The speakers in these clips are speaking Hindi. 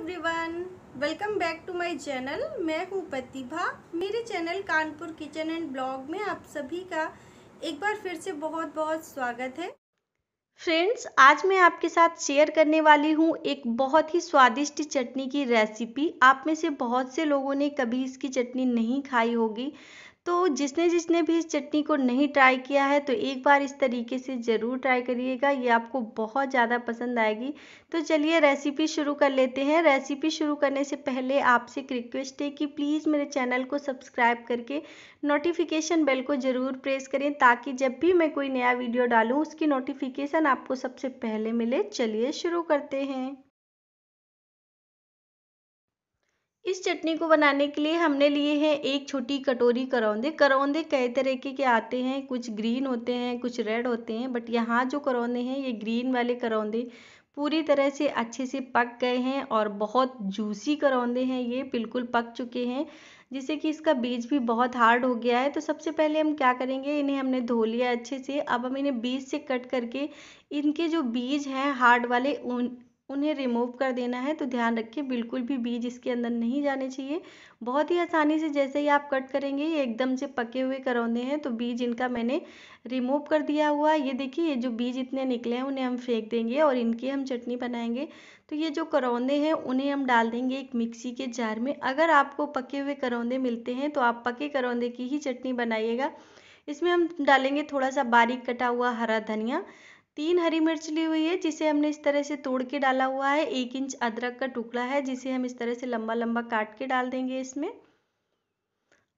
everyone welcome back to my channel मैं हूँ प्रतिभा मेरे channel Kanpur kitchen and blog में आप सभी का एक बार फिर से बहुत बहुत स्वागत है फ्रेंड्स आज मैं आपके साथ शेयर करने वाली हूँ एक बहुत ही स्वादिष्ट चटनी की रेसिपी आप में से बहुत से लोगों ने कभी इसकी चटनी नहीं खाई होगी तो जिसने जिसने भी इस चटनी को नहीं ट्राई किया है तो एक बार इस तरीके से ज़रूर ट्राई करिएगा ये आपको बहुत ज़्यादा पसंद आएगी तो चलिए रेसिपी शुरू कर लेते हैं रेसिपी शुरू करने से पहले आपसे एक रिक्वेस्ट है कि प्लीज़ मेरे चैनल को सब्सक्राइब करके नोटिफिकेशन बेल को ज़रूर प्रेस करें ताकि जब भी मैं कोई नया वीडियो डालूँ उसकी नोटिफिकेशन आपको सबसे पहले मिले चलिए शुरू करते हैं इस चटनी को बनाने के लिए हमने लिए हैं एक छोटी कटोरी करौंदे करौंदे कई तरीके के आते हैं कुछ ग्रीन होते हैं कुछ रेड होते हैं बट यहाँ जो करौंदे हैं ये ग्रीन वाले करौंदे पूरी तरह से अच्छे से पक गए हैं और बहुत जूसी करौंदे हैं ये बिल्कुल पक चुके हैं जिससे कि इसका बीज भी बहुत हार्ड हो गया है तो सबसे पहले हम क्या करेंगे इन्हें हमने धो लिया अच्छे से अब हम इन्हें बीज से कट करके इनके जो बीज हैं हार्ड वाले उन उन्हें रिमूव कर देना है तो ध्यान रखें बिल्कुल भी बीज इसके अंदर नहीं जाने चाहिए बहुत ही आसानी से जैसे ही आप कट करेंगे ये एकदम से पके हुए करौंदे हैं तो बीज इनका मैंने रिमूव कर दिया हुआ ये देखिए ये जो बीज इतने निकले हैं उन्हें हम फेंक देंगे और इनकी हम चटनी बनाएंगे तो ये जो करौंदे हैं उन्हें हम डाल देंगे एक मिक्सी के जार में अगर आपको पके हुए करौंदे मिलते हैं तो आप पके करौंदे की ही चटनी बनाइएगा इसमें हम डालेंगे थोड़ा सा बारीक कटा हुआ हरा धनिया तीन हरी मिर्च ली हुई है जिसे हमने इस तरह से तोड़ के डाला हुआ है एक इंच अदरक का टुकड़ा है जिसे हम इस तरह से लंबा लंबा काट के डाल देंगे इसमें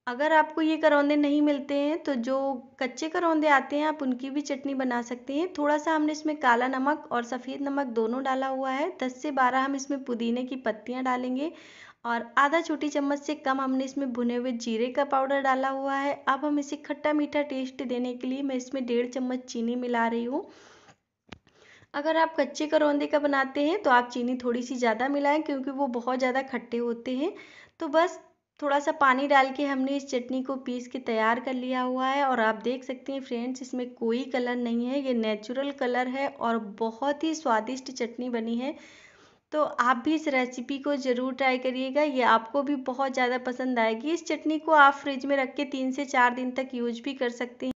अगर आपको ये करौंदे नहीं मिलते हैं तो जो कच्चे करौंदे आते हैं आप उनकी भी चटनी बना सकते हैं थोड़ा सा हमने इसमें काला नमक और सफ़ेद नमक दोनों डाला हुआ है दस से बारह हम इसमें पुदीने की पत्तियाँ डालेंगे और आधा छोटी चम्मच से कम हमने इसमें भुने हुए जीरे का पाउडर डाला हुआ है अब हम इसे खट्टा मीठा टेस्ट देने के लिए मैं इसमें डेढ़ चम्मच चीनी मिला रही हूँ अगर आप कच्चे करौंदे का बनाते हैं तो आप चीनी थोड़ी सी ज़्यादा मिलाएं क्योंकि वो बहुत ज़्यादा खट्टे होते हैं तो बस थोड़ा सा पानी डाल के हमने इस चटनी को पीस के तैयार कर लिया हुआ है और आप देख सकते हैं फ्रेंड्स इसमें कोई कलर नहीं है ये नेचुरल कलर है और बहुत ही स्वादिष्ट चटनी बनी है तो आप भी इस रेसिपी को ज़रूर ट्राई करिएगा ये आपको भी बहुत ज़्यादा पसंद आएगी इस चटनी को आप फ्रिज में रख के तीन से चार दिन तक यूज भी कर सकते हैं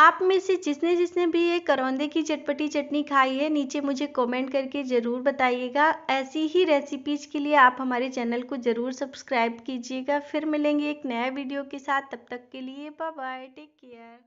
आप में से जिसने जिसने भी ये करौंदे की चटपटी चटनी खाई है नीचे मुझे कमेंट करके ज़रूर बताइएगा ऐसी ही रेसिपीज के लिए आप हमारे चैनल को ज़रूर सब्सक्राइब कीजिएगा फिर मिलेंगे एक नया वीडियो के साथ तब तक के लिए बाय बाय टेक केयर